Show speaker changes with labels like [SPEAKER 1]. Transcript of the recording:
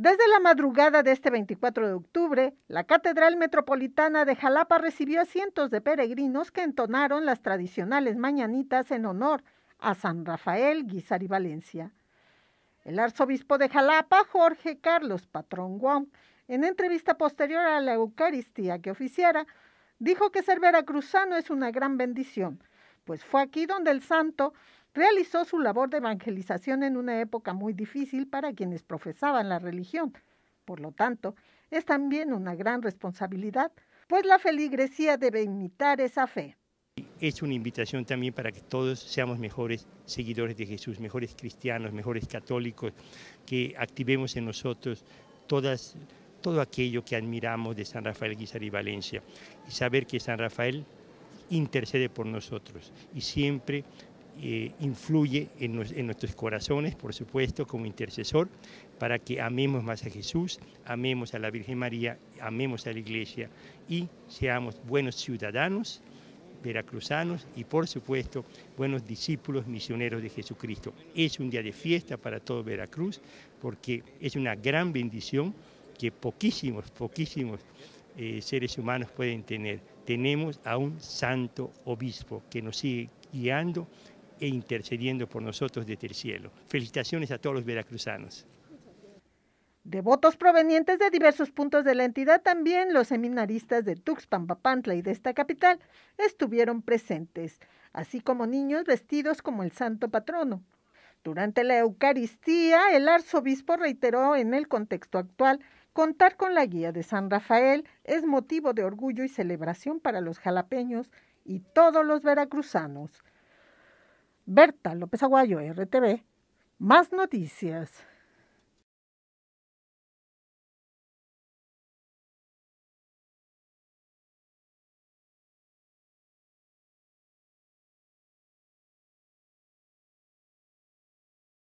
[SPEAKER 1] Desde la madrugada de este 24 de octubre, la Catedral Metropolitana de Jalapa recibió a cientos de peregrinos que entonaron las tradicionales mañanitas en honor a San Rafael Guizar y Valencia. El arzobispo de Jalapa, Jorge Carlos Patrón Guam, en entrevista posterior a la Eucaristía que oficiara, dijo que ser veracruzano es una gran bendición, pues fue aquí donde el santo Realizó su labor de evangelización en una época muy difícil para quienes profesaban la religión. Por lo tanto, es también una gran responsabilidad, pues la feligresía debe imitar esa fe.
[SPEAKER 2] Es una invitación también para que todos seamos mejores seguidores de Jesús, mejores cristianos, mejores católicos, que activemos en nosotros todo aquello que admiramos de San Rafael Guizar y Valencia y saber que San Rafael intercede por nosotros y siempre eh, influye en, nuestros corazones, por supuesto, como intercesor, para que amemos más a Jesús, amemos a la Virgen María, amemos a la Iglesia y seamos buenos ciudadanos veracruzanos y por supuesto buenos discípulos misioneros de Jesucristo. Es un día de fiesta para todo Veracruz porque es una gran bendición que poquísimos, poquísimos eh, seres humanos pueden tener. Tenemos a un santo obispo que nos sigue guiando e intercediendo por nosotros desde el cielo. Felicitaciones a todos los veracruzanos.
[SPEAKER 1] Devotos provenientes de diversos puntos de la entidad, también los seminaristas de Tuxpan, Papantla y de esta capital estuvieron presentes, así como niños vestidos como el santo patrono. Durante la Eucaristía, el arzobispo reiteró en el contexto actual Contar con la guía de San Rafael es motivo de orgullo y celebración para los jalapeños y todos los veracruzanos. Berta López Aguayo, RTV. Más noticias.